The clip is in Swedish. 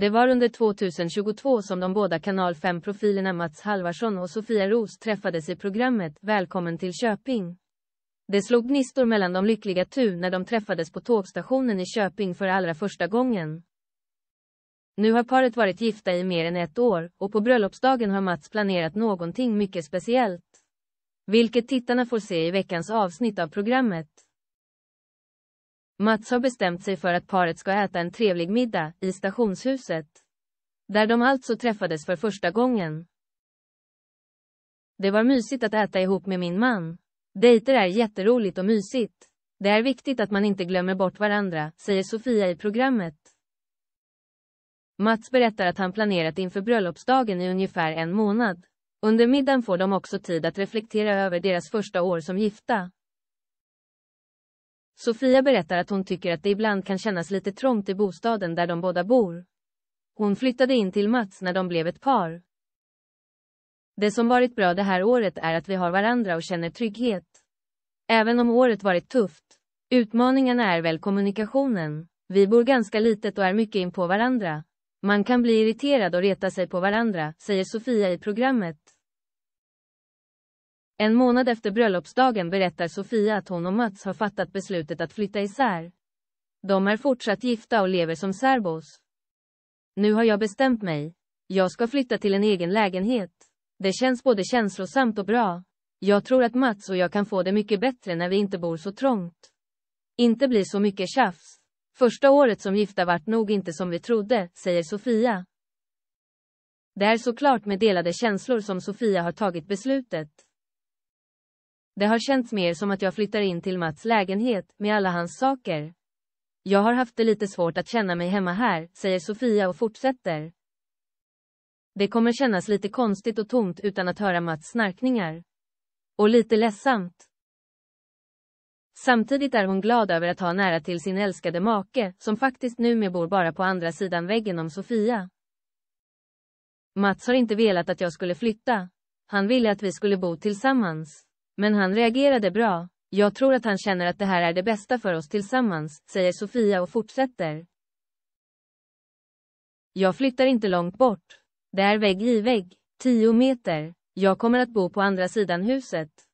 Det var under 2022 som de båda kanal 5-profilerna Mats Halvarsson och Sofia Ros träffades i programmet Välkommen till Köping. Det slog gnistor mellan de lyckliga tu när de träffades på tågstationen i Köping för allra första gången. Nu har paret varit gifta i mer än ett år och på bröllopsdagen har Mats planerat någonting mycket speciellt. Vilket tittarna får se i veckans avsnitt av programmet. Mats har bestämt sig för att paret ska äta en trevlig middag i stationshuset. Där de alltså träffades för första gången. Det var mysigt att äta ihop med min man. Dejter är jätteroligt och mysigt. Det är viktigt att man inte glömmer bort varandra, säger Sofia i programmet. Mats berättar att han planerat inför bröllopsdagen i ungefär en månad. Under middagen får de också tid att reflektera över deras första år som gifta. Sofia berättar att hon tycker att det ibland kan kännas lite trångt i bostaden där de båda bor. Hon flyttade in till Mats när de blev ett par. Det som varit bra det här året är att vi har varandra och känner trygghet. Även om året varit tufft. Utmaningarna är väl kommunikationen. Vi bor ganska litet och är mycket in på varandra. Man kan bli irriterad och reta sig på varandra, säger Sofia i programmet. En månad efter bröllopsdagen berättar Sofia att hon och Mats har fattat beslutet att flytta isär. De är fortsatt gifta och lever som särbos. Nu har jag bestämt mig. Jag ska flytta till en egen lägenhet. Det känns både känslosamt och bra. Jag tror att Mats och jag kan få det mycket bättre när vi inte bor så trångt. Inte blir så mycket tjafs. Första året som gifta vart nog inte som vi trodde, säger Sofia. Det är såklart med delade känslor som Sofia har tagit beslutet. Det har känts mer som att jag flyttar in till Mats lägenhet med alla hans saker. Jag har haft det lite svårt att känna mig hemma här, säger Sofia och fortsätter. Det kommer kännas lite konstigt och tomt utan att höra Mats snarkningar. Och lite ledsamt. Samtidigt är hon glad över att ha nära till sin älskade make, som faktiskt nu med bor bara på andra sidan väggen om Sofia. Mats har inte velat att jag skulle flytta. Han ville att vi skulle bo tillsammans. Men han reagerade bra. Jag tror att han känner att det här är det bästa för oss tillsammans, säger Sofia och fortsätter. Jag flyttar inte långt bort. Det är vägg i vägg, tio meter. Jag kommer att bo på andra sidan huset.